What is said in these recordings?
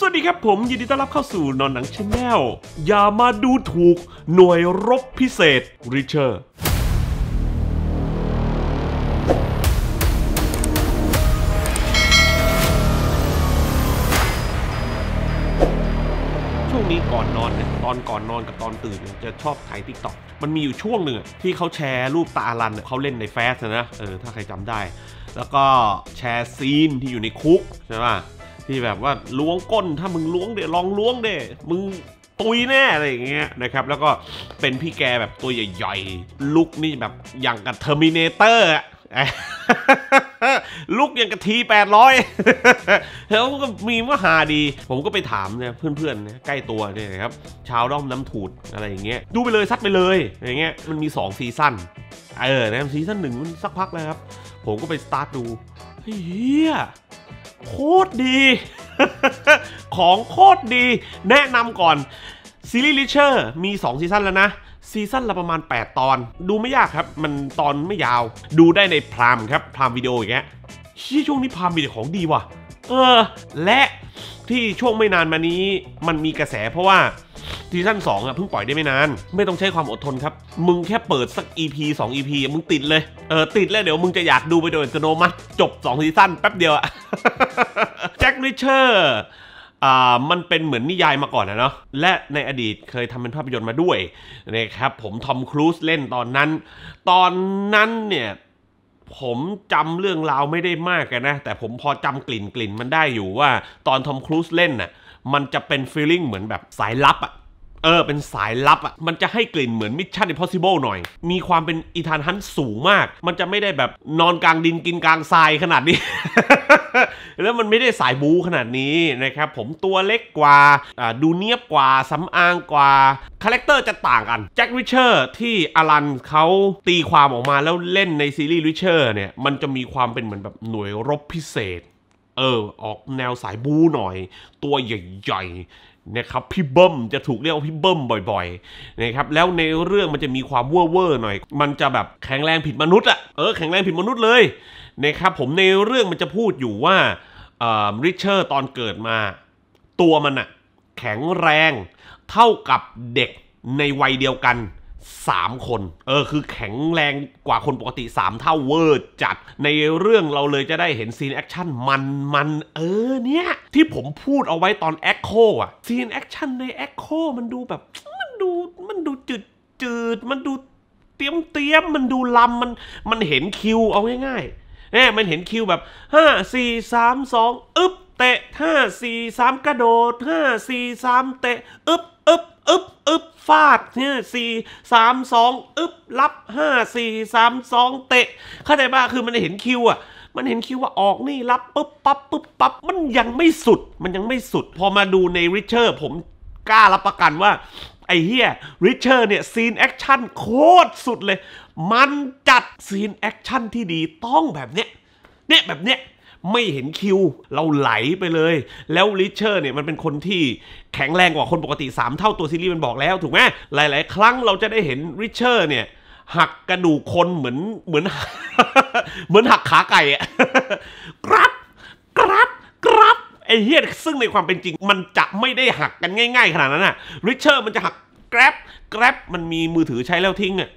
สวัสดีครับผม ยินดีต้อนรับเข้าสู่นอนหนังชาแนลอย่ามาดูถูกหน่วยรบพิเศษริเชอร์ ช่วงนี้ก่อนนอนเนี่ยตอนก่อนนอนกับตอนตื่นเนี่ยจะชอบถ่ายทิกตอกมันมีอยู่ช่วงหนึ่งอะที่เขาแชร์รูปตาอลันเนี่ยเขาเล่นในแฟสนะเออถ้าใครจำได้ แล้วก็แชร์ซีนที่อยู่ในคุก ใช่ปหะที่แบบว่าล้วงก้นถ้ามึงล้วงเดี๋ยวลองล้วงเดี๋ยมึงตุยแน่อะไรอย่างเงี้ยนะครับ แล้วก็เป็นพี่แกแบบตัวใหญ่ๆลุกนี่แบบอย่างกับเทอร์มินเตอร์อะลุกอย่างกะทีแปดร้อยแล้วก็มีมหาดี ผมก็ไปถามเนี่ยเพื่อนๆใกล้ตัวเนี่ยครับชาวด้อมน้ำถูดอะไรอย่างเงี้ยดูไปเลยซัดไปเลยอย่างเงี้ยมันมี2ซีซั่นเออนะซีซั่นหนึ่งมันสักพักแล้วครับ ผมก็ไปสตาร์ทดูเฮียโคตรดี ของโคตรดี แนะนำก่อน ซีรีส์ลิเชอร์มี 2 ซีซันแล้วนะ ซีซันละประมาณ 8 ตอน ดูไม่ยากครับ มันตอนไม่ยาว ดูได้ในพรามครับพรามวิดีโออย่างเงี้ยชี้ช่วงนี้พรามมีแต่ของดีว่ะ เออ และที่ช่วงไม่นานมานี้มันมีกระแสเพราะว่าซีซั่น2อ่ะเพิ่งปล่อยได้ไม่นาน ไม่ต้องใช้ความอดทนครับ มึงแค่เปิดสัก EP 2 EP มึงติดเลยเออติดแล้วเดี๋ยวมึงจะอยากดูไปโดยอัตโนมัติจบ2ซีซั่นแป๊บเดียวอะแจ็คริเชอร์อ่ามันเป็นเหมือนนิยายมาก่อนนะเนาะและในอดีตเคยทำเป็นภาพยนตร์มาด้วยนะครับผมทอมครูซเล่นตอนนั้น ตอนนั้นเนี่ย ผมจำเรื่องราวไม่ได้มากกันนะแต่ผมพอจำกลิ่นกลิ่นมันได้อยู่ว่าตอนทอมครูซเล่นน่ะมันจะเป็นฟีลลิ่งเหมือนแบบสายลับอะเออ เป็นสายลับอ่ะมันจะให้กลิ่นเหมือนมิชชั่นอิมพอสิเบิลหน่อย มีความเป็นอีธานฮันสูงมาก มันจะไม่ได้แบบนอนกลางดินกินกลางทรายขนาดนี้ แล้วมันไม่ได้สายบูขนาดนี้นะครับผมตัวเล็กกว่าดูเนียบกว่าสำอางกว่า คาแรคเตอร์จะต่างกัน แจ็ควิชเชอร์ที่อลันเขาตีความออกมาแล้วเล่นในซีรีส์วิชเชอร์เนี่ยมันจะมีความเป็นเหมือนแบบหน่วยรบพิเศษ เออออกแนวสายบูหน่อย ตัวใหญ่นะครับพี่เบิ้มจะถูกเรียกว่าพี่เบิ้มบ่อยๆนะครับแล้วในเรื่องมันจะมีความเว่อร์หน่อย มันจะแบบแข็งแรงผิดมนุษย์อะเออแข็งแรงผิดมนุษย์เลยนะครับผมในเรื่องมันจะพูดอยู่ว่าริชเชอร์ตอนเกิดมา ตัวมันอะแข็งแรงเท่ากับเด็กในวัยเดียวกันสามคนเออคือแข็งแรงกว่าคนปกติสามเท่าเวอร์จัด ในเรื่องเราเลยจะได้เห็นซีนแอคชั่นมันมันเออเนี่ยที่ผมพูดเอาไว้ตอนแอคโคอะซีนแอคชั่นในแอคโคมันดูแบบมันดูมันดูจืดจืดมันดูเตี้ยมเตี้ยมมันดูลำมันมันเห็นคิวเอาง่ายๆเนี่ยมันเห็นคิวแบบห้าสี่สามสองอึบเตะห้าสี่สามกระโดดห้าสี่สามเตะอึบอึบอึบอึบฟาดเนี่ยสี่สามสองอึบรับห้าสี่สามสองเตะเข้าใจป่ะคือมันเห็นคิวอ่ะ มันเห็นคิวว่าออกนี่รับปุ๊บปั๊บปุ๊บปั๊บ มันยังไม่สุดมันยังไม่สุด พอมาดูในริชเชอร์ผมกล้ารับประกันว่า ไอ้เฮียริชเชอร์เนี่ยซีนแอคชั่นโคตรสุดเลย มันจัดซีนแอคชั่นที่ดีต้องแบบเนี้ย เนี่ยแบบเนี้ยไม่เห็นคิว เราไหลไปเลย แล้วลิเชอร์เนี่ยมันเป็นคนที่แข็งแรงกว่าคนปกติ 3 เท่าตัวซีรีส์มันบอกแล้วถูกไหมหลายๆ ครั้งเราจะได้เห็นริชเชอร์เนี่ยหักกระดูกคนเหมือนเหมือนเหมือนหักขาไก่อะกรับกรับกรับ ไอ้เฮียซึ่งในความเป็นจริงมันจะไม่ได้หักกันง่ายๆ ขนาดนั้นอะริชเชอร์มันจะหักแกร็บแกร็บมันมีมือถือใช้แล้วทิ้งอะ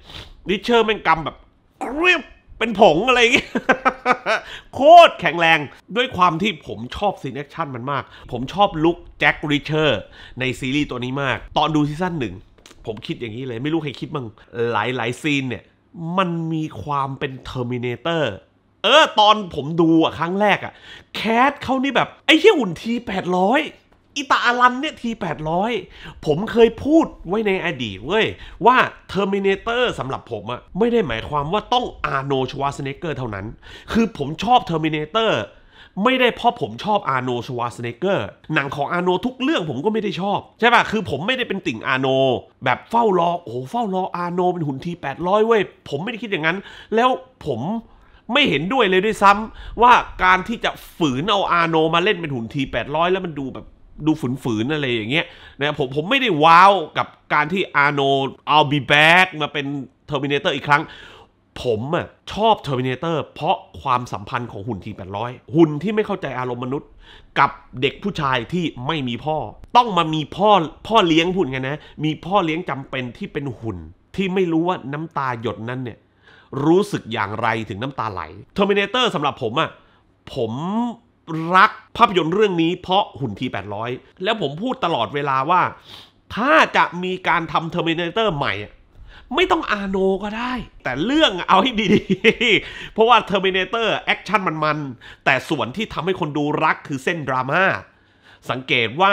ริชเชอร์แม่งกำแบบกรียบเป็นผงอะไรเงี้ยโคตรแข็งแรงด้วยความที่ผมชอบซีนแอคชั่นมันมาก ผมชอบลุคแจ็คริเชอร์ในซีรีส์ตัวนี้มาก ตอนดูซีซั่นหนึ่งผมคิดอย่างนี้เลยไม่รู้ใครคิดบ้างหลายๆซีนเนี่ยมันมีความเป็นเทอร์มินเตอร์เออตอนผมดูอ่ะครั้งแรกอ่ะ แคทเขานี่แบบ ไอ้เหี้ยหุ่นทีแปดร้อยอิตาลันเนี่ยทีแปดร้อยผมเคยพูดไว้ในอดีตเว้ยว่าเทอ t e r m i เตอร์สำหรับผมอะไม่ได้หมายความว่าต้องอาร์โนชวาสเนเกอร์เท่านั้น คือผมชอบเทอ t e r m i เตอร์ไม่ได้เพราะผมชอบอาร์โนชวาสเนเกอร์หนังของอาร์โนทุกเรื่องผมก็ไม่ได้ชอบ ใช่ป่ะ คือผมไม่ได้เป็นติ่งอาร์โนแบบเฝ้ารอโอ้ เฝ้ารออาร์โนเป็นหุ่นทีแปดร้อยเว้ย ผมไม่ได้คิดอย่างนั้น แล้วผมไม่เห็นด้วยเลยด้วยซ้ำว่าการที่จะฝืนเอาอาร์โนมาเล่นเป็นหุ่นทีแปดร้อยแล้วมันดูแบบดูฝืนๆอะไรอย่างเงี้ยนะผมผมไม่ได้ว้าว กับการที่ อาโนเอาบีแบ็กมาเป็นเทอร์มินเตอร์อีกครั้ง ผมอ่ะชอบเทอร์มินเตอร์เพราะความสัมพันธ์ของหุ่นที 800 หุ่นที่ไม่เข้าใจอารมณ์มนุษย์ กับเด็กผู้ชายที่ไม่มีพ่อ ต้องมามีพ่อพ่อเลี้ยงหุ่นไงนะ มีพ่อเลี้ยงจำเป็นที่เป็นหุ่นที่ไม่รู้ว่าน้ำตาหยดนั้นเนี่ยรู้สึกอย่างไรถึงน้ำตาไหลเทอ t e r m i เตอร์สำหรับผมอ่ะผมรักภาพยนตร์เรื่องนี้เพราะหุ่นที 800 แล้วผมพูดตลอดเวลาว่าถ้าจะมีการทำเทอร์มินาเตอร์ใหม่ ไม่ต้องอาโนก็ได้ แต่เรื่องเอาให้ดีเพราะว่า Terminator แอคชั่นมันๆแต่ส่วนที่ทำให้คนดูรักคือเส้นดราม่าสังเกตว่า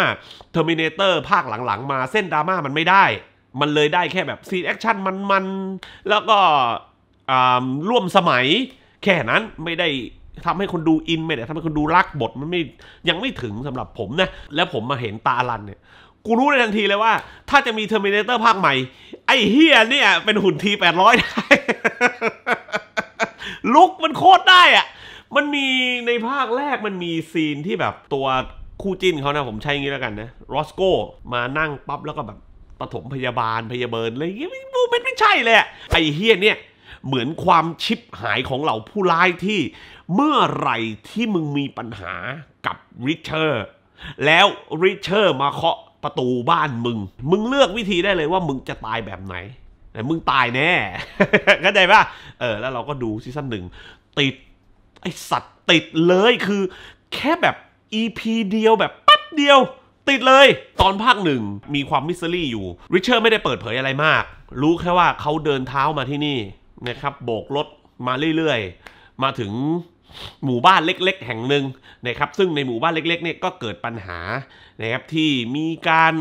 Terminator ภาคหลังๆมาเส้นดราม่ามันไม่ได้ มันเลยได้แค่แบบซีนแอคชั่นมันๆแล้วก็ร่วมสมัยแค่นั้นไม่ได้ทำให้คนดูอินไม่ได้ทำให้คนดูรักบท มันไม่ยังไม่ถึงสำหรับผมนะ แล้วผมมาเห็นตาอลันเนี่ย กูรู้ในทันทีเลยว่า ถ้าจะมีเทอร์มินเตอร์ภาคใหม่ ไอ้เฮียเนี่ย เป็นหุ่นทีแปดร้อยได้ ลุกมันโคตรได้อะมันมีในภาคแรกมันมีซีนที่แบบตัวคู่จิ้นเขานะผมใช้งี้แล้วกันนะรอสโกมานั่งปั๊บแล้วก็แบบปฐมพยาบาลพยาเบิร์นอะไรอย่างเงี้ยมูเป็นไม่ใช่เลยไอ้เฮียเนี่ยเหมือนความชิปหายของเหล่าผู้ร้ายที่เมื่อไหร่ที่มึงมีปัญหากับริชเชอร์แล้วริชเชอร์มาเคาะประตูบ้านมึง มึงเลือกวิธีได้เลยว่ามึงจะตายแบบไหนแต่มึงตายแน่เข้าใจป่ะเออแล้วเราก็ดูซีซั่นหนึ่งติด ไอสัตว์ติดเลยคือแค่แบบ EP เดียวแบบปั๊บเดียว ติดเลย ตอนภาคหนึ่งมีความมิสซิลี่อยู่ริชเชอร์ไม่ได้เปิดเผยอะไรมาก รู้แค่ว่าเขาเดินเท้ามาที่นี่นะครับ โบกรถมาเรื่อยๆมาถึงหมู่บ้านเล็กๆ แห่งหนึ่งนะครับซึ่งในหมู่บ้านเล็กๆ เนี่ยก็เกิดปัญหานะครับที่มีการ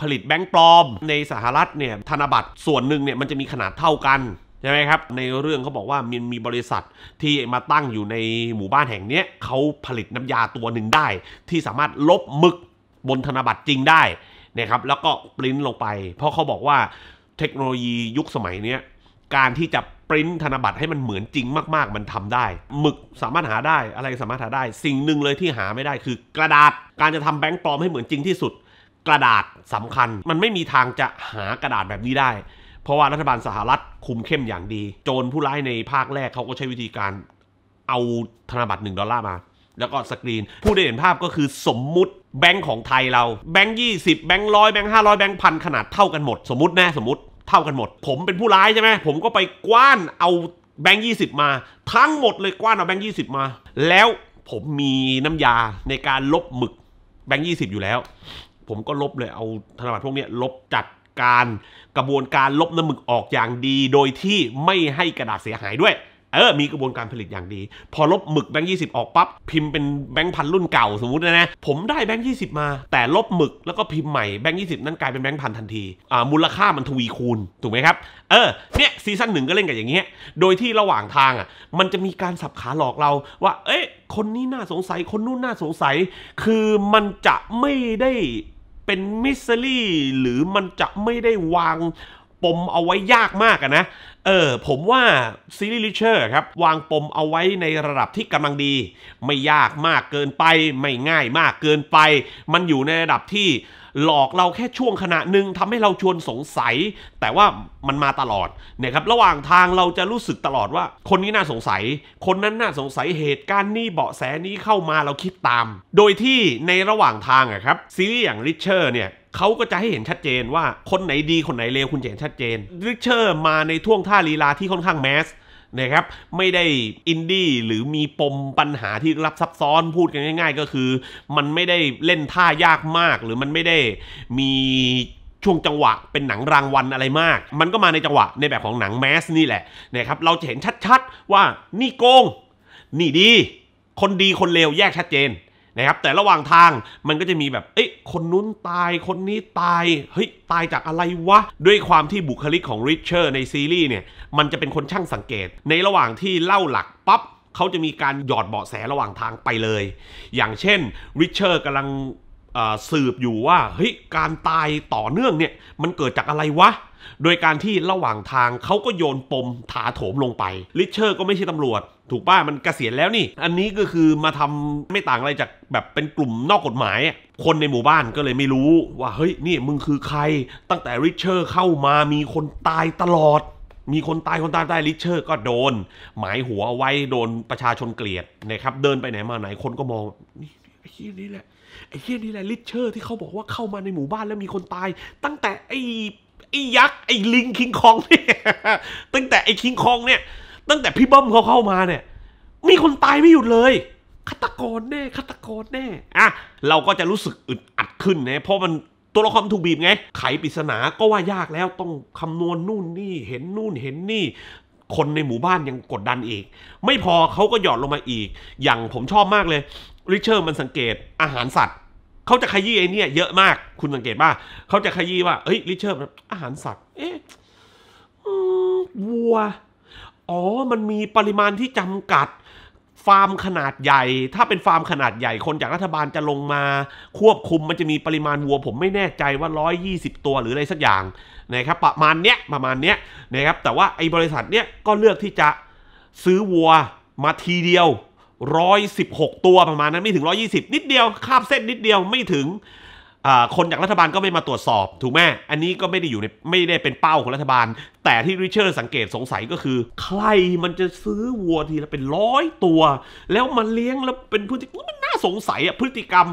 ผลิตแบงค์ปลอมในสหรัฐเนี่ยธนบัตรส่วนหนึ่งเนี่ยมันจะมีขนาดเท่ากันใช่ไหมครับในเรื่องเขาบอกว่ามีมีบริษัทที่มาตั้งอยู่ในหมู่บ้านแห่งนี้เขาผลิตน้ำยาตัวหนึ่งได้ ที่สามารถลบมึกบนธนบัตรจริงได้นะครับแล้วก็ปริ้นลงไป เพราะเขาบอกว่า เทคโนโลยียุคสมัยนี้การที่จะปริ้นธนบัตรให้มันเหมือนจริงมากๆ มันทำได้ หมึกสามารถหาได้ อะไรสามารถหาได้ สิ่งหนึ่งเลยที่หาไม่ได้คือกระดาษ การจะทำแบงค์ปลอมให้เหมือนจริงที่สุด กระดาษสำคัญ มันไม่มีทางจะหากระดาษแบบนี้ได้ เพราะว่ารัฐบาลสหรัฐ คุมเข้มอย่างดี โจรผู้ร้ายในภาคแรกเขาก็ใช้วิธีการเอาธนบัตร1ดอลลาร์มาแล้วก็สกรีน ผู้ได้เห็นภาพก็คือ สมมุติแบงค์ของไทยเราแบงค์ยี่สิบแบงค์ร้อยแบงค์ห้าร้อยแบงค์พันขนาดเท่ากันหมดสมมติแน่สมมติท่ากันหมดผมเป็นผู้ร้ายใช่ไหมผมก็ไปกว้านเอาแบงค์ยีมา ทั้งหมดเลยกว้านเอาแบงค์ยีมา แล้วผมมีน้ำยาในการลบหมึกแบงค์ยีอยู่แล้ว ผมก็ลบเลยเอาธนบัตรพวกนี้ลบจัดการกระบวนการลบน้ำหมึกออกอย่างดีโดยที่ไม่ให้กระดาษเสียหายด้วยเออ มีกระบวนการผลิตอย่างดี พอลบหมึกแบงค์ยีออกปับ๊บ พิมพ์เป็นแบงค์พันรุ่นเก่าสมมตินะนะ ผมได้แบงค์ยีมา แต่ลบหมึกแล้วก็พิมพ์ใหม่แบงค์ยีนั้นกลายเป็นแบงค์พันทันที อ่า มูลค่ามันทวีคูณ ถูกไหมครับ เออ เนี่ยซีซั่นหนึ่งก็เล่นกับอย่างเงี้ย โดยที่ระหว่างทางอ่ะ มันจะมีการสับขาหลอกเราว่า เอ๊ะ คนนี้น่าสงสัย คนนู้นน่าสงสัย คือมันจะไม่ได้เป็นมิสซิลี่ หรือมันจะไม่ได้วางปมเอาไว้ยากมากนะเออผมว่าซีรีส์ลิเชอร์ครับวางปมเอาไว้ในระดับที่กำลังดี ไม่ยากมากเกินไป ไม่ง่ายมากเกินไป มันอยู่ในระดับที่หลอกเราแค่ช่วงขณะหนึ่งทำให้เราชวนสงสัย แต่ว่ามันมาตลอดเนี่ยครับระหว่างทางเราจะรู้สึกตลอดว่า คนนี้น่าสงสัย คนนั้นน่าสงสัยเหตุการณ์นี้เบาะแสนี้เข้ามาเราคิดตาม โดยที่ในระหว่างทางอะครับซีรีส์อย่างริชเชอร์เนี่ยเขาก็จะให้เห็นชัดเจนว่าคนไหนดีคนไหนเลวคุณเห็นชัดเจนริชเชอร์มาในท่วงท่าลีลาที่ค่อนข้างแมสนะครับไม่ได้อินดี้หรือมีปมปัญหาที่รับซับซ้อนพูดกันง่ายๆ ก็คือมันไม่ได้เล่นท่ายากมากหรือมันไม่ได้มีช่วงจังหวะเป็นหนังรางวัลอะไรมาก มันก็มาในจังหวะในแบบของหนังแมสนี่แหละนะครับเราจะเห็นชัด ๆว่านี่โกง นี่ดี คนดีคนเลว แยกชัดเจนนะครับแต่ระหว่างทางมันก็จะมีแบบ เอ้ยคนนู้นตาย คนนี้ตาย เฮ้ย ตายจากอะไรวะ ด้วยความที่บุคลิกของริชเชอร์ในซีรีส์เนี่ยมันจะเป็นคนช่างสังเกต ในระหว่างที่เล่าหลักปั๊บเขาจะมีการหยอดเบาะแสระหว่างทางไปเลย อย่างเช่นริชเชอร์กำลังสืบอยู่ว่า เฮ้ย การตายต่อเนื่องเนี่ย มันเกิดจากอะไรวะ โดยการที่ระหว่างทางเขาก็โยนปมถาโถมลงไปลิเชอร์ก็ไม่ใช่ตำรวจ ถูกป้ามันกเกษียณแล้วนี่ อันนี้ก็คือมาทำไม่ต่างอะไรจากแบบเป็นกลุ่มนอกกฎหมาย คนในหมู่บ้านก็เลยไม่รู้ว่าเฮ้ย นี่มึงคือใคร ตั้งแต่ริเชอร์เข้ามามีคนตายตลอด มีคนตายคนตายได้ลิเชอร์ก็โดน หมายหัวไว้โดนประชาชนเกลียดนะครับเดินไปไหนมาไหนคนก็มองนี่ไอ้ที่นี่แหละไอ้เฮียนี่แหละลิเชอร์ที่เขาบอกว่าเข้ามาในหมู่บ้านแล้วมีคนตาย ตั้งแต่ไอ้ไอ้ยักษ์ไอ้ลิงคิงคองเนี่ยตั้งแต่ไอ้คิงคองเนี่ย ตั้งแต่พี่เบิ้มเขาเข้ามาเนี่ย มีคนตายไม่หยุดเลยฆาตกรแน่ฆาตกรแน่อ่ะเราก็จะรู้สึกอึดอัดขึ้นนะเพราะมันตัวละครถูกบีบไงไขปริศนาก็ว่ายากแล้วต้องคำนวณนนู่นนี่เห็นนู่นเห็นนี่ คนในหมู่บ้านยังกดดันอีก ไม่พอเขาก็หยอดลงมาอีก อย่างผมชอบมากเลยริชเชอร์มันสังเกตอาหารสัตว์ เขาจะขยี้ไอ้นี่เยอะมากคุณสังเกตป่าเขาจะขยี้ว่าเอ้ยริชเชอร์อาหารสัตว์เอ๊ะวัว อ๋อ มันมีปริมาณที่จำกัด ฟาร์มขนาดใหญ่ ถ้าเป็นฟาร์มขนาดใหญ่ คนจากรัฐบาลจะลงมาควบคุมมันจะมีปริมาณวัวผมไม่แน่ใจว่า 120 ตัวหรืออะไรสักอย่างนะครับประมาณเนี้ยประมาณเนี้ยนะครับแต่ว่าไอ้บริษัทเนี้ยก็เลือกที่จะซื้อวัว มาทีเดียว116 ตัวประมาณนั้นไม่ถึง 120 นิดเดียวคาบเส้นนิดเดียวไม่ถึงคนจากรัฐบาลก็ไม่มาตรวจสอบ ถูกไหมอันนี้ก็ไม่ได้อยู่ในไม่ได้เป็นเป้าของรัฐบาล แต่ที่ริชเชอร์สังเกตสงสัยก็คือ ใครมันจะซื้อวัวทีละเป็นร้อยตัว แล้วมาเลี้ยงแล้วเป็นพฤติกรรมมันน่าสงสัยอะพฤติกรรม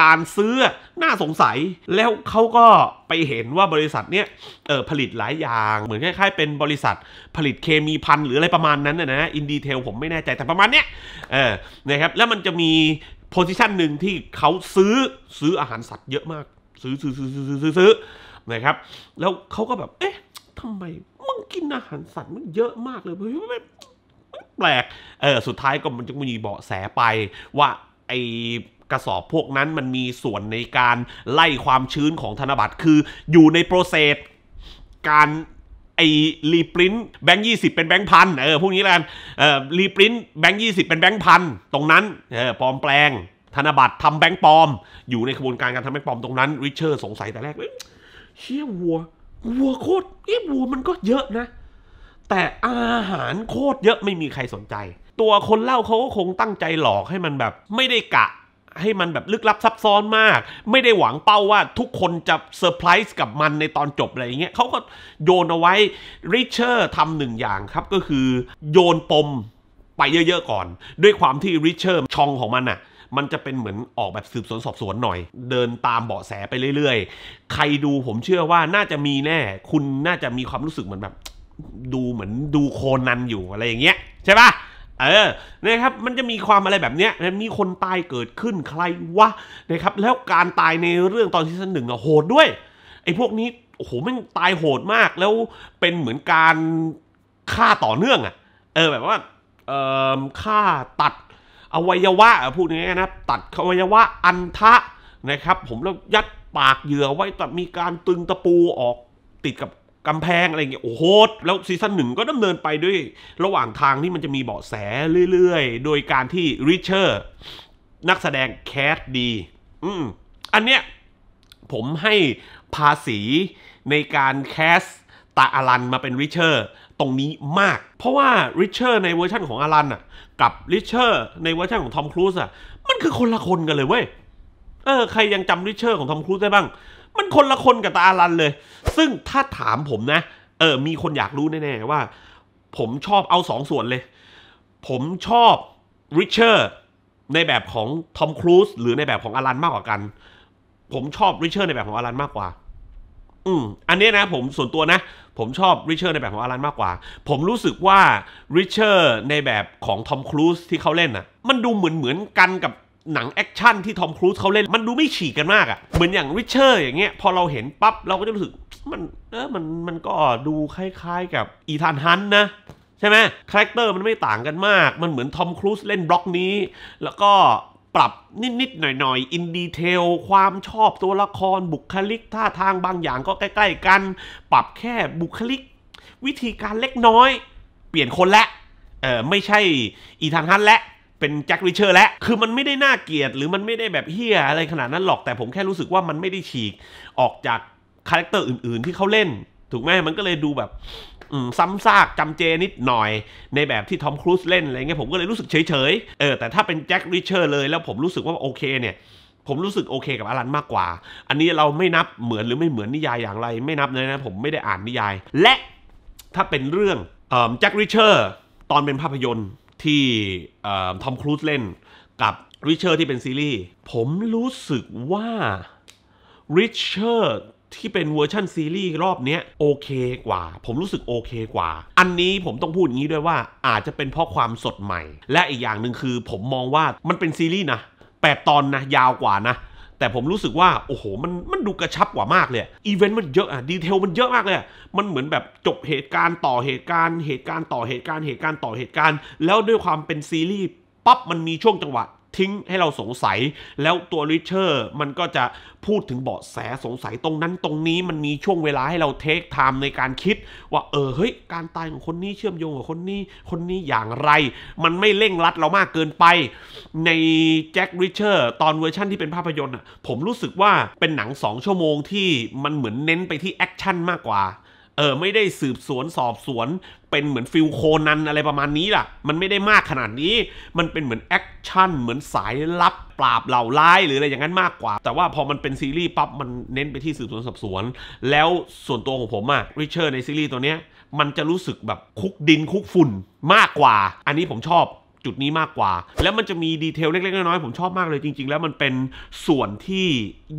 การซื้อน่าสงสัย แล้วเขาก็ไปเห็นว่าบริษัทเนี้ยเออผลิตหลายอย่างเหมือนคล้ายๆเป็นบริษัทผลิตเคมีพันหรืออะไรประมาณนั้นนะอินดีเทลผมไม่แน่ใจแต่ประมาณเนี้ยเออนะครับแล้วมันจะมีโพซิชันหนึ่งที่เขาซื้อซื้ออาหารสัตว์เยอะมาก ซื้อซื้อซื้อซื้อซื้อซื้อนะครับ แล้วเขาก็แบบ เอ๊ะทำไมมึงกินอาหารสัตว์มึงเยอะมากเลยไม่แปลก เออสุดท้ายก็มันจะมีเบาะแสไป ว่าไอกระสอบพวกนั้นมันมีส่วนในการไล่ความชื้นของธนบัตรคือ อยู่ในโปรเซสการไอ้รีปริ้นแบงค์ยี่สิบเป็นแบงค์พันเออพวกนี้แล้วกันเออรีปริ้นแบงค์ยี่สิบเป็นแบงค์พันตรงนั้นเออปลอมแปลง ธนบัตรทำแบงค์ปลอม อยู่ในกระบวนการการทำแบงค์ปลอมตรงนั้น ริชเชอร์สงสัยแต่แรกเชี่ยวัววัวโคตรไอ้วัวมันก็เยอะนะ แต่อาหารโคตรเยอะไม่มีใครสนใจ ตัวคนเล่าเขาก็คงตั้งใจหลอกให้มันแบบไม่ได้กะให้มันแบบลึกลับซับซ้อนมาก ไม่ได้หวังเป้าว่าทุกคนจะเซอร์ไพรส์กับมันในตอนจบอะไรอย่างเงี้ยเขาก็โยนเอาไว้ริชเชอร์ทำหนึ่งอย่างครับก็คือโยนปมไปเยอะๆก่อน ด้วยความที่ริชเชอร์ชองของมันอะมันจะเป็นเหมือนออกแบบสืบสวนสอบสวนหน่อย เดินตามเบาะแสไปเรื่อยๆ ใครดูผมเชื่อว่าน่าจะมีแน่ คุณน่าจะมีความรู้สึกเหมือนแบบ ดูเหมือนดูโคนันอยู่อะไรอย่างเงี้ยใช่ปะเออนะครับมันจะมีความอะไรแบบเนี้ยมีคนตายเกิดขึ้นใครวะนะครับแล้วการตายในเรื่องตอนซีซั่นหนึ่งอะโหดด้วยไอ้พวกนี้โอ้โหมันตายโหดมากแล้วเป็นเหมือนการฆ่าต่อเนื่องอะเออแบบว่าเอ่อฆ่าตัดอวัยวะพูดง่ายๆนะตัดอวัยวะ อันทะนะครับ ผมแล้วยัดปากเหยื่อไว้แต่มีการตึงตะปูออกติดกับกำแพงอะไรอย่างเงี้ยโอ้โหแล้วซีซั่นหนึ่งก็ดำเนินไปด้วย ระหว่างทางที่มันจะมีเบาะแสเรื่อย ๆ โดยการที่ริชเชอร์นักแสดงแคสดี อืมอันเนี้ยผมให้ภาษีในการแคสตาอารันมาเป็นริชเชอร์ตรงนี้มาก เพราะว่าริชเชอร์ในเวอร์ชั่นของอารันอ่ะกับริชเชอร์ในเวอร์ชันของทอมครูซอ่ะมันคือคนละคนกันเลยเว้ยเออใครยังจำริชเชอร์ของทอมครูซได้บ้างมันคนละคนกับตาอลันเลย ซึ่งถ้าถามผมนะ เออมีคนอยากรู้แน่ๆว่า ผมชอบเอาสองส่วนเลย ผมชอบริชเชอร์ในแบบของทอมครูซหรือในแบบของอลันมากกว่ากัน ผมชอบริชเชอร์ในแบบของอลันมากกว่า อืมอันนี้นะ ผมส่วนตัวนะผมชอบริชเชอร์ในแบบของอลันมากกว่า ผมรู้สึกว่าริชเชอร์ในแบบของทอมครูซที่เขาเล่นนะ่ะมันดูเหมือนเหมือนกันกับหนังแอคชั่นที่ทอมครูซเขาเล่นมันดูไม่ฉีกกันมากอะ่ะเหมือนอย่างริชเชอร์อย่างเงี้ยพอเราเห็นปั๊บเราก็จะรู้สึก มันเออมันมันก็ดูคล้ายๆกับอีธานฮันนะ ใช่ไหมคาแรคเตอร์มันไม่ต่างกันมาก มันเหมือนทอมครูซเล่นบล็อกนี้ แล้วก็ปรับนิดๆหน่อยๆอินดีเทลความชอบตัวละครบุคลิกท่าทางบางอย่างก็ใกล้ๆกัน ปรับแค่บุคลิก วิธีการเล็กน้อย เปลี่ยนคนละเออไม่ใช่อีธานฮันและเป็นแจ็คริเชอร์และคือมันไม่ได้น่าเกลียด หรือมันไม่ได้แบบเฮี้ยอะไรขนาดนั้นหรอก แต่ผมแค่รู้สึกว่ามันไม่ได้ฉีกออกจากคาแรคเตอร์อื่นๆที่เขาเล่น ถูกไหม มันก็เลยดูแบบ ซ้ำซากจำเจนิดหน่อยในแบบที่ทอมครูซเล่นอะไรเงี้ย ผมก็เลยรู้สึกเฉยๆ เออ แต่ถ้าเป็นแจ็คริเชอร์เลยแล้วผมรู้สึกว่าโอเค เนี่ย ผมรู้สึกโอเคกับอารันมากกว่า อันนี้เราไม่นับเหมือนหรือไม่เหมือนนิยายอย่างไร ไม่นับเลยนะผมไม่ได้อ่านนิยาย และถ้าเป็นเรื่องแจ็คริเชอร์ตอนเป็นภาพยนตร์ที่ทอมครูซเล่นกับริชเชอร์ที่เป็นซีรีส์ผมรู้สึกว่าริชเชอร์ที่เป็นเวอร์ชันซีรีส์รอบนี้โอเคกว่า ผมรู้สึกโอเคกว่า อันนี้ผมต้องพูดอย่างนี้ด้วยว่าอาจจะเป็นเพราะความสดใหม่ และอีกอย่างหนึ่งคือผมมองว่ามันเป็นซีรีส์นะแปดตอนนะ ยาวกว่านะแต่ผมรู้สึกว่า โอ้โหมันมันดูกระชับกว่ามากเลยอีเวนต์มันเยอะอ่ะดีเทลมันเยอะมากเลยมันเหมือนแบบจบเหตุการณ์ ต่อเหตุการณ์เหตุการณ์ต่อเหตุการณ์เหตุการณ์ต่อเหตุการณ์ แล้วด้วยความเป็นซีรีส์ปั๊บมันมีช่วงจังหวะทิ้งให้เราสงสัยแล้วตัวริเชอร์มันก็จะพูดถึงเบาะแสสงสัยตรงนั้น ตรงนี้มันมีช่วงเวลาให้เราเทคไทม์ในการคิดว่าเออ เฮ้ย การตายของคนนี้เชื่อมโยงกับคนนี้คนนี้อย่างไร มันไม่เร่งรัดเรามากเกินไปในแจ็คริเชอร์ตอนเวอร์ชั่นที่เป็นภาพยนตร์อ่ะผมรู้สึกว่าเป็นหนัง 2 ชั่วโมงที่มันเหมือนเน้นไปที่แอคชั่นมากกว่าเออไม่ได้สืบสวนสอบสวนเป็นเหมือนฟิลโคนันอะไรประมาณนี้ล่ะมันไม่ได้มากขนาดนี้มันเป็นเหมือนแอคชั่นเหมือนสายลับ ปราบเหล่าร้ายหรืออะไรอย่างนั้นมากกว่า แต่ว่าพอมันเป็นซีรีส์ปั๊บมันเน้นไปที่สืบสวนสอบสวนแล้วส่วนตัวของผมอะริชเชอร์ในซีรีส์ตัวเนี้ยมันจะรู้สึกแบบคุกดินคุกฝุ่นมากกว่า อันนี้ผมชอบจุดนี้มากกว่า แล้วมันจะมีดีเทลเล็ก ๆ น้อย ๆ ผมชอบมากเลยจริง ๆ แล้วมันเป็นส่วนที่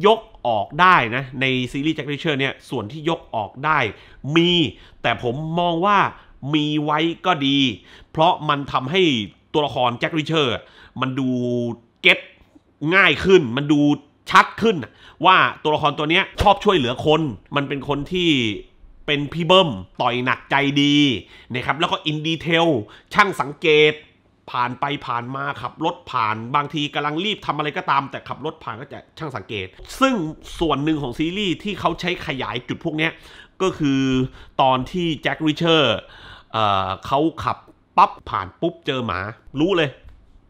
ยกออกได้นะในซีรีส์แจ็คริเชอร์เนี่ยส่วนที่ยกออกได้มี แต่ผมมองว่ามีไว้ก็ดี เพราะมันทำให้ตัวละครแจ็คริเชอร์มันดูเก็ตง่ายขึ้น มันดูชัดขึ้น ว่าตัวละครตัวนี้ชอบช่วยเหลือคน มันเป็นคนที่เป็นพี่เบิ้ม ต่อยหนักใจดีนะครับ แล้วก็อินดีเทลช่างสังเกตผ่านไปผ่านมา ขับรถผ่านบางทีกำลังรีบทำอะไรก็ตาม แต่ขับรถผ่านก็จะช่างสังเกต ซึ่งส่วนหนึ่งของซีรีส์ที่เขาใช้ขยายจุดพวกนี้ก็คือตอนที่แจ็คริชเชอร์เขาขับปั๊บ ผ่านปุ๊บเจอหมา รู้เลย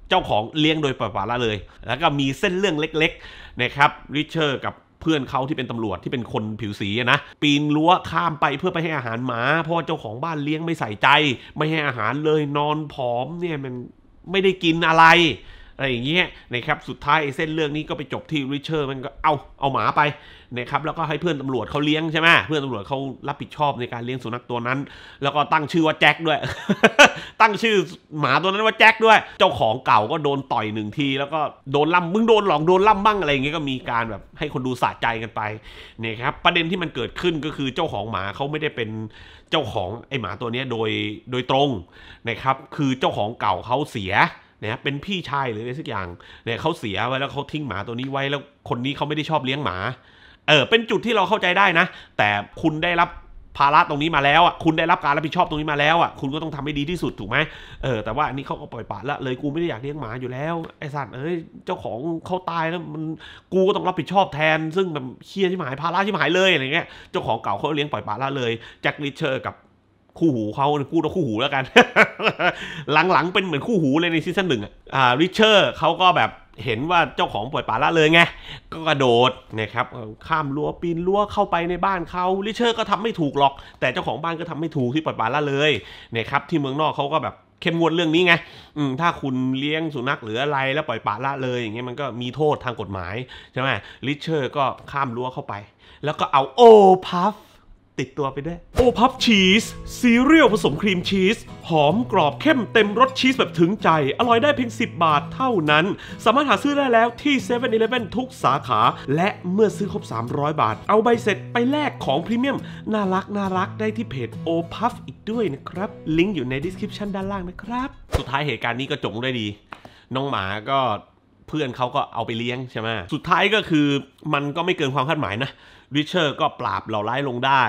เจ้าของเลี้ยงโดยปล่อยปละเลย แล้วก็มีเส้นเรื่องเล็ก ๆนะครับริชเชอร์กับเพื่อนเขาที่เป็นตำรวจที่เป็นคนผิวสีนะปีนรั้วข้ามไปเพื่อไปให้อาหารหมา เพราะเจ้าของบ้านเลี้ยงไม่ใส่ใจ ไม่ให้อาหารเลยนอนผอมเนี่ยมันไม่ได้กินอะไรอะไรอย่างเงี้ยนะครับสุดท้ายเส้นเรื่องนี้ก็ไปจบที่ริชเชอร์มันก็เอาเอาหมาไปนะครับแล้วก็ให้เพื่อนตำรวจเขาเลี้ยงใช่ไหมเพื่อนตำรวจเขารับผิดชอบในการเลี้ยงสุนัขตัวนั้น แล้วก็ตั้งชื่อว่าแจ็คด้วยตั้งชื่อหมาตัวนั้นว่าแจ็คด้วย เจ้าของเก่าก็โดนต่อยหนึ่งทีแล้วก็โดนล่ำมึงโดนหลอกโดนล่ำบ้างอะไรอย่างเงี้ยก็มีการแบบให้คนดูสะใจกันไปนะครับประเด็นที่มันเกิดขึ้นก็คือเจ้าของหมาเขาไม่ได้เป็นเจ้าของไอหมาตัวนี้โดยโดยตรงนะครับคือเจ้าของเก่าเขาเสียนะเป็นพี่ชายหรืออะไรสักอย่างเนี่ยเขาเสียไว้แล้วเขาทิ้งหมาตัวนี้ไว้แล้วคนนี้เขาไม่ได้ชอบเลี้ยงหมาเออเป็นจุดที่เราเข้าใจได้นะ แต่คุณได้รับภาระตรงนี้มาแล้วอ่ะคุณได้รับการรับผิดชอบตรงนี้มาแล้วอ่ะ คุณก็ต้องทำให้ดีที่สุดถูกไหมเออแต่ว่าอันนี้เขาก็ปล่อยปาละเลยกูไม่ได้อยากเลี้ยงหมาอยู่แล้วไอ้สัตว์เอ้ยเจ้าของเขาตายแล้วมันกูก็ต้องรับผิดชอบแทน ซึ่งแบบเคียร์ที่หมายภาระที่หมายเลยอะไรเงี้ย เจ้าของเก่าเขาเลี้ยงปล่อยปาละเลยแจ็คลิเชอร์กับคู่หูเขาพูดว่าคู่หูแล้วกัน หลังๆเป็นเหมือนคู่หูเลยในซีซั่นหนึ่งอ่าริเชอร์เขาก็แบบเห็นว่าเจ้าของปล่อยปลาละเลยไงก็กระโดดนะครับข้ามรั้วปีนรั้วเข้าไปในบ้านเขาริเชอร์ก็ทำไม่ถูกหรอก แต่เจ้าของบ้านก็ทำไม่ถูกที่ปล่อยปลาละเลยนะครับที่เมืองนอกเขาก็แบบ เข้มงวดเรื่องนี้ไงถ้าคุณเลี้ยงสุนัขหรืออะไรแล้วปล่อยปละละเลยอย่างเงี้ยมันก็มีโทษทางกฎหมายใช่ไหมลิเชอร์ก็ข้ามรั้วเข้าไป แล้วก็เอาโอพัฟติดตัวไปด้วยโอพับชีสซีเรียลผสมครีมชีส หอมกรอบเข้มเต็มรสชีสแบบถึงใจ อร่อยได้เพียง 10 บาทเท่านั้น สามารถหาซื้อได้แล้วที่7 e เ e ่ e ทุกสาขาและเมื่อซื้อครบ 300 บาท เอาใบเสร็จไปแลกของพรีเมียมน่ารักน่ารัก ได้ที่เพจโอพับอีกด้วยนะครับ ลิงก์อยู่ในดีสคริปชันด้านล่างนะครับสุดท้ายเหตุการณ์นี้ก็จบด้วยดี น้องหมาก็เพื่อนเขาก็เอาไปเลี้ยงใช่ไหม สุดท้ายก็คือมันก็ไม่เกินความคาดหมายนะ ริชเชอร์ก็ปราบเหล่าร้ายลงได้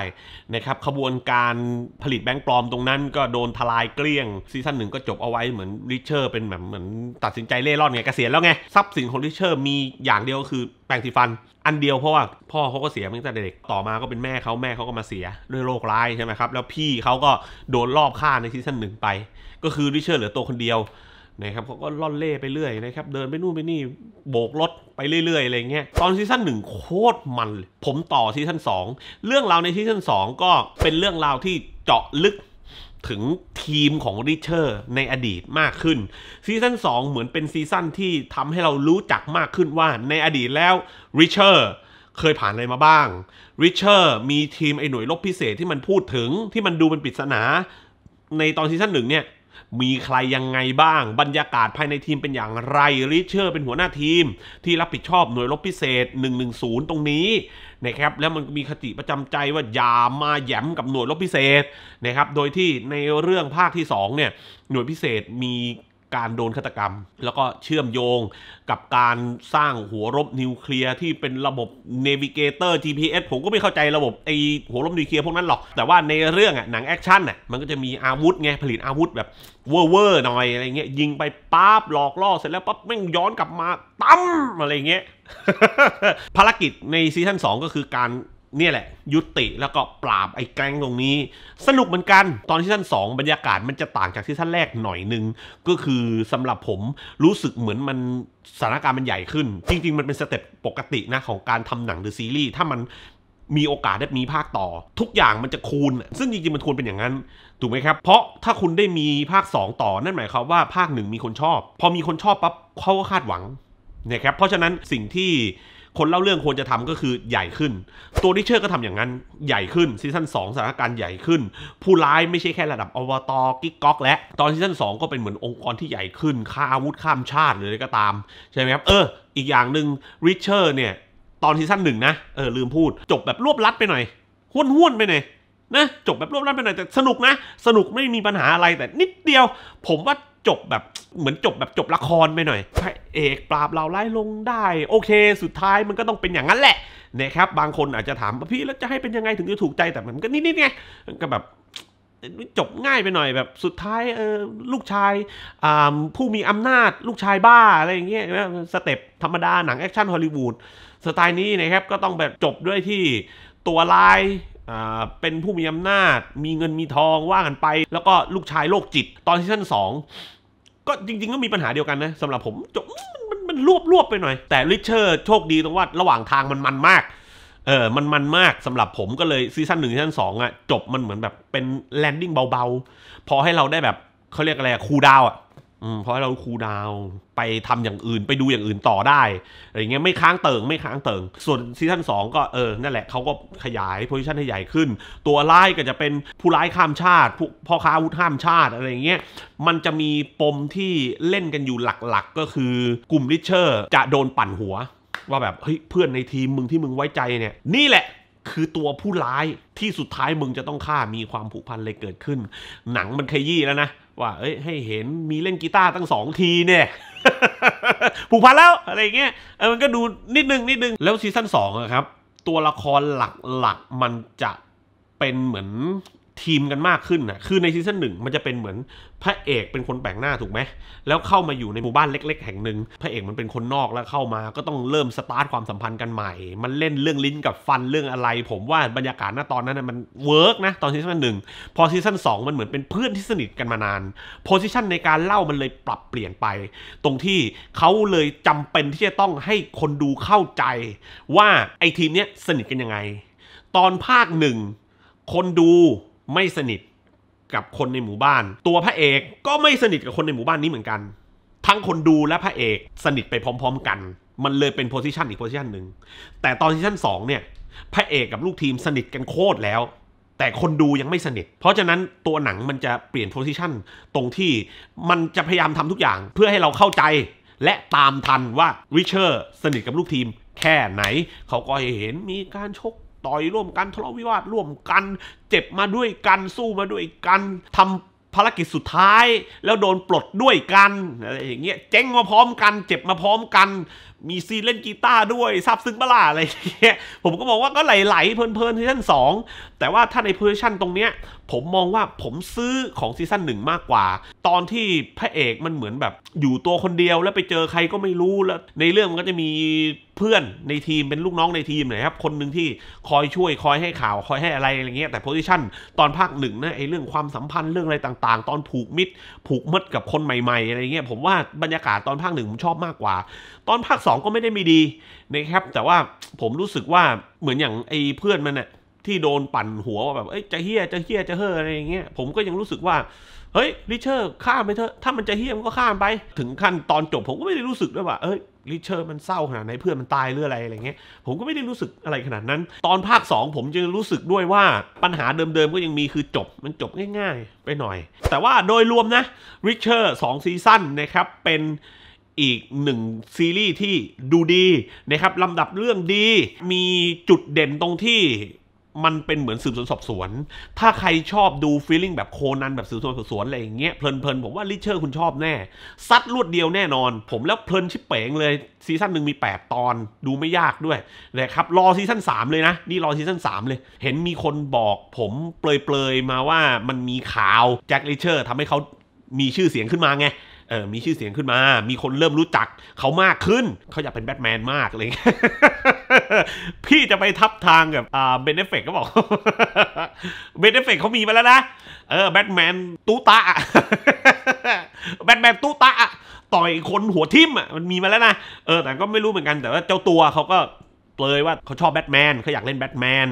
นะครับ ขบวนการผลิตแบงค์ปลอมตรงนั้นก็โดนทลายเกลี้ยงซีซั่นหนึ่งก็จบเอาไว้เหมือนริชเชอร์เป็นแบบเหมือน ตัดสินใจเล่ร่อนไงกเกษียณแล้วไง ทรัพย์สินของริชเชอร์มีอย่างเดียวคือ แปรงสีฟัน อันเดียวเพราะว่า พ่อเขาก็เสียตั้งแต่เด็กต่อมาก็เป็นแม่เขาแม่เขาก็มาเสียด้วยโรคร้ายใช่ไหมครับแล้วพี่เขาก็โดนรอบฆ่าในซีซั่นหนึ่งไป ก็คือริชเชอร์เหลือตัวคนเดียวนะครับเขาก็ล่อนเล่ไปเรื่อยนะครับเดินไปนู่นไปนี่โบกรถไปเรื่อยๆ อะไรเงี้ยตอนซีซั่นหนึ่งโคตรมันผมต่อซีซั่นสองเรื่องราวในซีซั่นสองก็เป็นเรื่องราวที่เจาะลึกถึงทีมของริเชอร์ในอดีตมากขึ้นซีซั่น2เหมือนเป็นซีซั่นที่ทำให้เรารู้จักมากขึ้นว่า ในอดีตแล้วริเชอร์เคยผ่านอะไรมาบ้างริเชอร์มีทีมไอ้หน่วยลบพิเศษที่มันพูดถึงที่มันดูเป็นปริศนา ในตอนซีซั่นหนึ่งเนี่ยมีใครยังไงบ้างบรรยากาศภายในทีมเป็นอย่างไรริเชอร์เป็นหัวหน้าทีม ที่รับผิดชอบหน่วยรบพิเศษ 110 ตรงนี้นะครับแล้วมันมีคติประจำใจว่าอย่ามาแย้มกับหน่วยรบพิเศษนะครับโดยที่ในเรื่องภาคที่2เนี่ยหน่วยพิเศษมีการโดนฆาตกรรม แล้วก็เชื่อมโยงกับการสร้างหัวรบนิวเคลียร์ ที่เป็นระบบเนวิเกเตอร์ GPS ผมก็ไม่เข้าใจระบบไอหัวรบนิวเคลียร์พวกนั้นหรอก แต่ว่าในเรื่องอ่ะหนังแอคชั่นอ่ะมันก็จะมีอาวุธไง ผลิตอาวุธแบบเวอร์ๆอร์หน่อยอะไรเงี้ยยิงไปป๊าบหลอกล่อเสร็จแล้วปั๊บแม่งย้อนกลับมาตั้มอะไรเงี้ยภารกิจในซีซั่น2ก็คือการเนี่ยแหละ ยุติแล้วก็ปราบไอ้แก๊งตรงนี้สนุกเหมือนกัน ตอนที่ท่านสองบรรยากาศมันจะต่างจากที่ท่านแรกหน่อยนึง ก็คือสำหรับผมรู้สึกเหมือนมันสถานการณ์มันใหญ่ขึ้น จริงๆ มันเป็นสเต็ปปกตินะ ของการทำหนังหรือซีรีส์ถ้ามันมีโอกาสได้มีภาคต่อ ทุกอย่างมันจะคูณ ซึ่งจริงๆ มันควรเป็นอย่างนั้นถูกไหมครับเพราะถ้าคุณได้มีภาค 2 ต่อนั่นหมายความว่าภาคหนึ่งมีคนชอบ พอมีคนชอบปั๊บเขาก็คาดหวังนะครับเพราะฉะนั้นสิ่งที่คนเล่าเรื่องควรจะทำก็คือใหญ่ขึ้น ตัวริเชอร์ก็ทำอย่างนั้นใหญ่ขึ้นซีซั่น2สถานการณ์ใหญ่ขึ้น ผู้ร้ายไม่ใช่แค่ระดับอวตารกิ๊กก๊อกและ ตอนซีซั่น2 ก็เป็นเหมือนองค์กรที่ใหญ่ขึ้น ค้าอาวุธข้ามชาติหรืออะไรก็ตาม ใช่ไหมครับเอออีกอย่างหนึ่งริเชอร์เนี่ย ตอนซีซั่นหนึ่งนะเออลืมพูด จบแบบรวบลัดไปหน่อยห้วนห้วนไปหน่อยนะจบแบบรวบลัดไปหน่อยแต่สนุกนะสนุกไม่มีปัญหาอะไรแต่นิดเดียว ผมว่าจบแบบ เหมือนจบแบบจบละครไปหน่อยพระเอกปราบเราไล่ลงได้ โอเค สุดท้ายมันก็ต้องเป็นอย่างนั้นแหละ นะครับ บางคนอาจจะถาม พี่แล้วจะให้เป็นยังไงถึงจะถูกใจแต่มันก็นิดๆไง ก็แบบ จบง่ายไปหน่อย แบบ สุดท้ายเออลูกชายผู้มีอำนาจลูกชายบ้า อะไรอย่างเงี้ยสเต็ปธรรมดาหนังแอคชั่นฮอลลีวูดสไตล์นี้นะครับก็ต้องแบบจบด้วยที่ตัวลายเป็นผู้มีอำนาจ มีเงินมีทองว่ากันไป แล้วก็ลูกชายโรคจิตตอนซีซั่นสองก็จริงๆ ก็มีปัญหาเดียวกันนะสำหรับผมจบมันมันรวบรวบไปหน่อย แต่ริชเชอร์โชคดีตรงว่าระหว่างทางมันมันมากเออมันมันมากสำหรับผมก็เลยซีซั่นหนึ่งซีซั่นสองอ่ะจบมันเหมือนแบบเป็นแลนดิ้งเบาๆ พอให้เราได้แบบเขาเรียกอะไรคูดาวอ่ะเพราะเราคูดาวไปทำอย่างอื่นไปดูอย่างอื่นต่อได้อะไรเงี้ยไม่ค้างเติ่งไม่ค้างเติ่งส่วนซีซั่น2ก็เออ นั่นแหละเขาก็ขยายโพซิชันให้ใหญ่ขึ้น ตัวร้ายก็จะเป็นผู้ร้ายข้ามชาติพ่อค้าอาวุธข้ามชาติอะไรเงี้ยมันจะมีปมที่เล่นกันอยู่หลักๆก็คือกลุ่มลิเชอร์ จะโดนปั่นหัว ว่าแบบ เฮ้ย เพื่อนในทีมมึงที่มึงไว้ใจเนี่ย นี่แหละคือตัวผู้ร้ายที่สุดท้ายมึงจะต้องฆ่ามีความผูกพันอะไรเกิดขึ้น หนังมันขยี้แล้วนะว่าเอ้ยให้เห็นมีเล่นกีตาร์ตั้งสองทีเนี่ย ผูกพันแล้วอะไรเงี้ยเออมันก็ดูนิดนึง นิดนึง แล้วซีซั่นสองครับ ตัวละครหลัก ๆ มันจะเป็นเหมือนทีมกันมากขึ้นนะคือในซีซั่นหนึ่งมันจะเป็นเหมือน พระเอกเป็นคนแปลงหน้าถูกไหม แล้วเข้ามาอยู่ในหมู่บ้านเล็กๆแห่งหนึ่ง พระเอกมันเป็นคนนอกแล้วเข้ามา ก็ต้องเริ่มสตาร์ทความสัมพันธ์กันใหม่ มันเล่นเรื่องลิ้นกับฟันเรื่องอะไร ผมว่าบรรยากาศณตอนนั้นมันเวิร์กนะ ตอนซีซั่นหนึ่งพอซีซั่นสองมันเหมือนเป็นเพื่อนที่สนิทกันมานานโพซิชันในการเล่ามันเลยปรับเปลี่ยนไป ตรงที่เขาเลยจำเป็นที่จะต้องให้คนดูเข้าใจ ว่าไอ้ทีมเนี้ยสนิทกันยังไง ตอนภาคหนึ่งคนดูไม่สนิทกับคนในหมู่บ้าน ตัวพระเอกก็ไม่สนิทกับคนในหมู่บ้านนี้เหมือนกัน ทั้งคนดูและพระเอกสนิทไปพร้อมๆ กัน มันเลยเป็นโพสิชันอีกโพสิชันหนึ่งแต่ตอนซีซั่นสองเนี่ยพระเอกกับลูกทีมสนิทกันโคตรแล้ว แต่คนดูยังไม่สนิท เพราะฉะนั้นตัวหนังมันจะเปลี่ยนโพสิชันตรงที่มันจะพยายามทำทุกอย่างเพื่อให้เราเข้าใจ และตามทันว่าริเชอร์สนิทกับลูกทีมแค่ไหนเขาก็เห็นมีการชกต่อยร่วมกันทะเลาะวิวาทร่วมกัน เจ็บมาด้วยกันสู้มาด้วยกัน ทำภารกิจสุดท้าย แล้วโดนปลดด้วยกันอะไรอย่างเงี้ยเจ๊งมาพร้อมกัน เจ็บมาพร้อมกันมีซีเล่นกีตาร์ด้วยซับซึ้งบลาอะไรเงี้ยผมก็มองว่าก็ไหลๆ เพลินๆซีซั่น2แต่ว่าถ้าในเพร์ชันตรงเนี้ย ผมมองว่าผมซื้อของซีซั่นหนึ่งมากกว่า ตอนที่พระเอกมันเหมือนแบบอยู่ตัวคนเดียวแล้วไปเจอใครก็ไม่รู้แล้ว ในเรื่องมันก็จะมีเพื่อนในทีมเป็นลูกน้องในทีมนะครับ คนหนึ่งที่คอยช่วย คอยให้ข่าว คอยให้อะไรอะไรเงี้ยแต่โพซิชันตอนภาคหนึ่งนะไอ้เรื่องความสัมพันธ์เรื่องอะไรต่างๆ ตอนผูกมิตรผูกมัดกับคนใหม่ๆอะไรเงี้ยผมว่าบรรยากาศตอนภาคหนึ่งผมชอบมากกว่าตอนภาค2 ก็ไม่ได้มีดีนะครับ แต่ว่าผมรู้สึกว่าเหมือนอย่างไอ้เพื่อนมันเนี่ยที่โดนปั่นหัวว่าแบบเอ้ยจะเฮี้ยจะเฮี้ยจะเฮ่ออะไรอย่างเงี้ยผมก็ยังรู้สึกว่าเฮ้ยริเชอร์ข้ามไปเถอะถ้ามันจะเฮี้ยมันก็ข้ามไปถึงขั้นตอนจบผมก็ไม่ได้รู้สึกด้วยว่าเอ้ยริเชอร์มันเศร้าขนาดไหนเพื่อนมันตายหรืออะไรอะไรเงี้ย ผมก็ไม่ได้รู้สึกอะไรขนาดนั้น ตอนภาค 2 ผมจึงรู้สึกด้วยว่าปัญหาเดิมๆก็ยังมีคือจบมันจบง่าย ๆ ไปหน่อย แต่ว่าโดยรวมนะริเชอร์งซีซั่นนะครับเป็นอีกหนึ่งซีรีส์ที่ดูดี นะครับ ลำดับเรื่องดีมีจุดเด่นตรงที่มันเป็นเหมือนสืบสวนสอบสวน ถ้าใครชอบดูฟีลลิ่งแบบโคนันแบบสืบสวนสอบสวน อะไรอย่างเงี้ยเพลินๆผมว่าลิเชอร์คุณชอบแน่ ซัดรวดเดียวแน่นอน ผมแล้วเพลินชิบเป๋งเลยซีซั่นหนึ่งมี 8 ตอน ดูไม่ยากด้วยนะครับ รอซีซั่น3เลยนะ นี่รอซีซั่น3เลยเห็นมีคนบอกผมเปลยๆมาว่ามันมีข่าวแจ็คลิเชอร์ทำให้เขามีชื่อเสียงขึ้นมาไงเออมีชื่อเสียงขึ้นมา มีคนเริ่มรู้จักเขามากขึ้น เขาอยากเป็นแบทแมนมากอะไรเงี้ย พี่จะไปทับทางกับอ่าเบนเนฟเฟกก็บอก เบนเนฟเฟกเขามีมาแล้วนะ เออ แบทแมนตู้ตาแบทแมนตู้ตาต่อยคนหัวทิ่มอ่ะ มันมีมาแล้วนะ เออ แต่ก็ไม่รู้เหมือนกัน แต่ว่า เจ้าตัวเขาก็เปลยว่าเขาชอบแบทแมนเขาอยากเล่นแบทแมน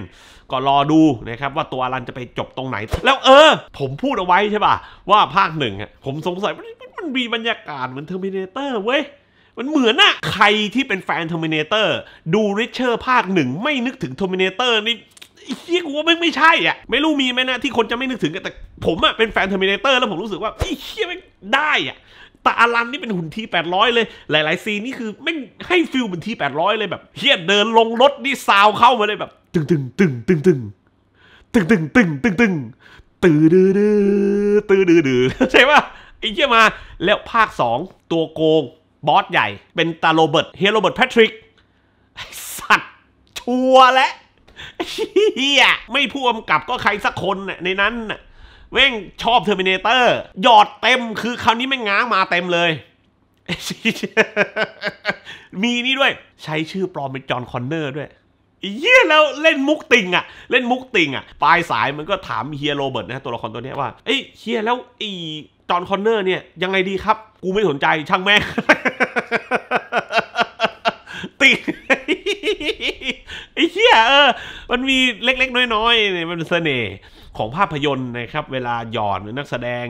ก็รอดูนะครับ ว่าตัวอลันจะไปจบตรงไหน แล้วเออ ผมพูดเอาไว้ใช่ป่ะ ว่าภาคหนึ่งผมสงสัยมันมีบรรยากาศเหมือนเทอร์มินเตอร์เว้ย มันเหมือนอะใครที่เป็นแฟนเทอร์มินเตอร์ดูริชเชอร์ภาคหนึ่งไม่นึกถึงเทอร์มินเตอร์นี่เียกูว่าไม่ไม่ใช่อ่ะ ไม่รู้มีไหมนะที่คนจะไม่นึกถึงกันแต่ผมอ่ะ เป็นแฟนเทอร์มินเตอร์แล้วผมรู้สึกว่าอเชียไม่ได้อ่ะ แต่อารันนี่เป็นหุ่นที่800 เลย หลายๆ ซีนนี่คือไม่ให้ฟิลเหมือนที่800 เลยแบบเฮียเดินลงรถนี่ซาวเข้ามาเลยแบบตึงตึงตึงตึงตึงตึงตึงตึงตึงตึง ตืึดืึอตื้อดื้อใช่ป่ะอ้เหี้ยมาแล้วภาค 2 ตัวโกง บอสใหญ่ เป็นตาโรเบิร์ตเฮโรเบิร์ตแพทริกสัตว์ชัวและเฮียไม่พูดกับก็ใครสักคนในนั้นแม่งชอบเทอร์มินเตอร์ หยอดเต็มคือคราวนี้แม่งง้างมาเต็มเลย มีนี่ด้วยใช้ชื่อปลอมเป็นจอห์นคอนเนอร์ด้วยเยี่ยแล้วเล่นมุกติงอะเล่นมุกติงอะปลายสายมันก็ถามเฮียโรเบิร์ตนะตัวละครตัวนี้ว่า เอ้ยเฮียแล้วไอ้จอห์นคอนเนอร์เนี่ยยังไงดีครับ กูไม่สนใจช่างแม่งติงไอ้เฮียเออมันมีเล็ก ๆ น้อยๆในี่มันเนเสน่ห์ของภาพยนตร์นะครับเวลาหยอดนักแสดง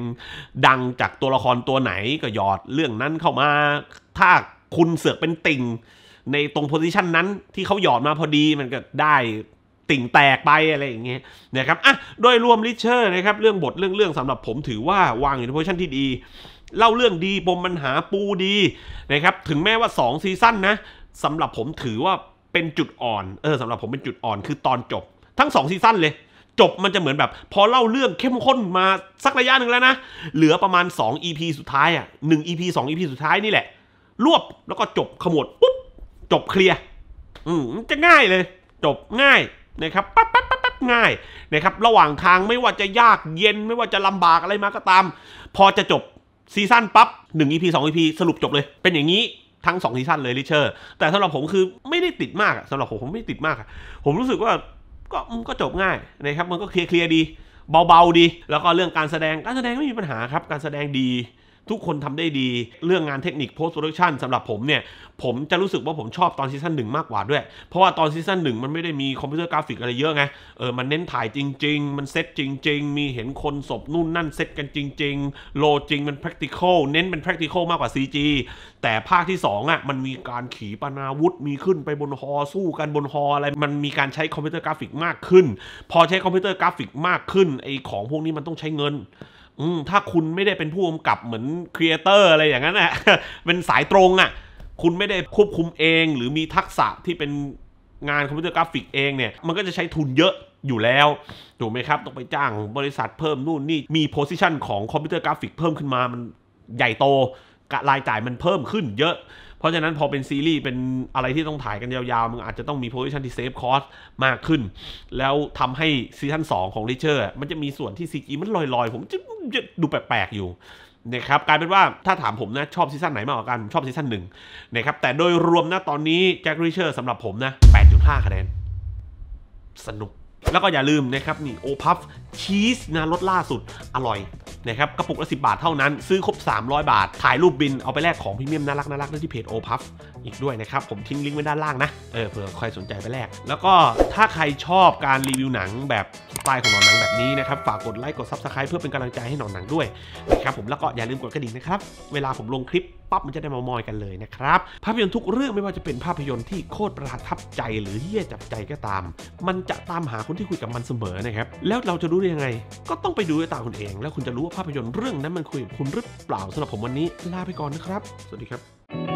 ดังจากตัวละครตัวไหนก็หยอด เรื่องนั้นเข้ามา ถ้าคุณเสือกเป็นติ่งในตรงโพซิชันนั้นที่เขาหยอดมาพอดีมันก็ได้ติ่งแตกไปอะไรอย่างเงี้ยนะครับอ่ะ โดยรวมลิเชอร์นะครับเรื่องบทเรื่องเรื่องสำหรับผมถือว่าวางอยู่ในโพซิชันที่ดีเล่าเรื่องดี ปมปัญหาปูดีนะครับถึงแม้ว่า2ซีซั่นนะสำหรับผมถือว่าเป็นจุดอ่อนเออสำหรับผมเป็นจุดอ่อนคือตอนจบ ทั้ง 2 ซีซั่นเลย จบมันจะเหมือนแบบ พอเล่าเรื่องเข้มข้นมาสักระยะหนึ่งแล้วนะเหลือประมาณ 2 EP สุดท้ายอ่ะ1 EP 2 EP สุดท้ายนี่แหละรวบแล้วก็จบขมวดปุ๊บจบเคลียร์ อืมจะง่ายเลย จบง่ายนะครับปั๊บปั๊บปั๊บปั๊บง่ายนะครับระหว่างทางไม่ว่าจะยากเย็นไม่ว่าจะลำบากอะไรมาก็ตาม พอจะจบซีซั่นปั๊บหนึ่งอีพีสองอีพีสรุปจบเลยเป็นอย่างนี้ทั้งสองซีซั่นเลยลิเชอร์แต่สำหรับผมคือไม่ได้ติดมากสำหรับผมผมไม่ติดมาก ผมรู้สึกว่าก็ก็จบง่ายนะครับ มันก็เคลียร์ดีเบาๆดี แล้วก็เรื่องการแสดงการแสดงไม่มีปัญหา ครับ การแสดงดีทุกคนทำได้ดีเรื่องงานเทคนิคโพสต์โปรดักชันสำหรับผมเนี่ย ผมจะรู้สึกว่าผมชอบตอนซีซั่นหนึ่งมากกว่าด้วย เพราะว่าตอนซีซั่นหนึ่งมันไม่ได้มีคอมพิวเตอร์กราฟิกอะไรเยอะไงเออมันเน้นถ่ายจริง ๆ มันเซตจริง ๆ มีเห็นคนศพนู่นนั่นเซตกันจริง ๆ โลจริงมัน practical เน้นเป็น practical มากกว่า CG แต่ภาคที่2อ่ะมันมีการขี่ปนาวุธมีขึ้นไปบนฮอสู้กันบนฮออะไรมันมีการใช้คอมพิวเตอร์กราฟิกมากขึ้น พอใช้คอมพิวเตอร์กราฟิกมากขึ้นไอของพวกนี้มันต้องใช้เงินอืมถ้าคุณไม่ได้เป็นผู้กำกับเหมือนครีเอเตอร์อะไรอย่างนั้นนะเป็นสายตรงอ่ะคุณไม่ได้ควบคุมเอง หรือมีทักษะที่เป็นงานคอมพิวเตอร์กราฟิกเองเนี่ย มันก็จะใช้ทุนเยอะอยู่แล้ว ถูกไหมครับต้องไปจ้างบริษัทเพิ่มนู่นนี่มีโพสิชันของคอมพิวเตอร์กราฟิกเพิ่มขึ้นมามันใหญ่โตรายจ่ายมันเพิ่มขึ้นเยอะเพราะฉะนั้นพอเป็นซีรีส์เป็นอะไรที่ต้องถ่ายกันยาวๆ มึงอาจจะต้องมีโพซิชันที่เซฟคอสมากขึ้น แล้วทำให้ซีซั่น2ของริเชอร์มันจะมีส่วนที่ซีจีมันลอยๆ ผมจะดูแปลกๆอยู่นะครับกลายเป็นว่าถ้าถามผมนะชอบซีซั่นไหนมากกว่ากันชอบซีซั่นหนึ่งนะครับแต่โดยรวมนะตอนนี้แจ็คริเชอร์สำหรับผมนะ 8.5 คะแนน สนุกแล้วก็อย่าลืมนะครับนี่โอพัฟชีสนะรสล่าสุดอร่อยนะครับ กระปุกละ 10 บาทเท่านั้น ซื้อครบ 300 บาท ถ่ายรูปบินเอาไปแลกของพรีเมียมน่ารักน่ารักได้ที่เพจโอพัฟอีกด้วยนะครับ ผมทิ้งลิงก์ไว้ด้านล่างนะ เออเผื่อใครสนใจไปแลกแล้วก็ถ้าใครชอบการรีวิวหนังแบบไ้ล์ของหนอนหนังแบบนี้นะครับฝากกดไลค์กดซับสไครป์เพื่อเป็นกำลังใจให้หนอนหนังด้วยนะครับผมแล้วก็อย่าลืมกดกระดิ่งนะครับ เวลาผมลงคลิปปั๊บมันจะได้มามอยกันเลยนะครับภาพยนตร์ทุกเรื่องไม่ว่าจะเป็นภาพยนตร์ที่โคตรประทับใจหรือเยี่ยจับใจก็ตาม มันจะตามหาคนที่คุยกับมันเสมอนะครับแล้วเราจะรู้ได้ยังไง ก็ต้องไปดูด้วยตาคุณเอง แล้วคุณจะรู้ว่าภาพยนตร์เรื่องนั้นมันคุยกับคุณหรือเปล่าสำหรับผมวันนี้ลาไปก่อนนะครับ สวัสดีครับ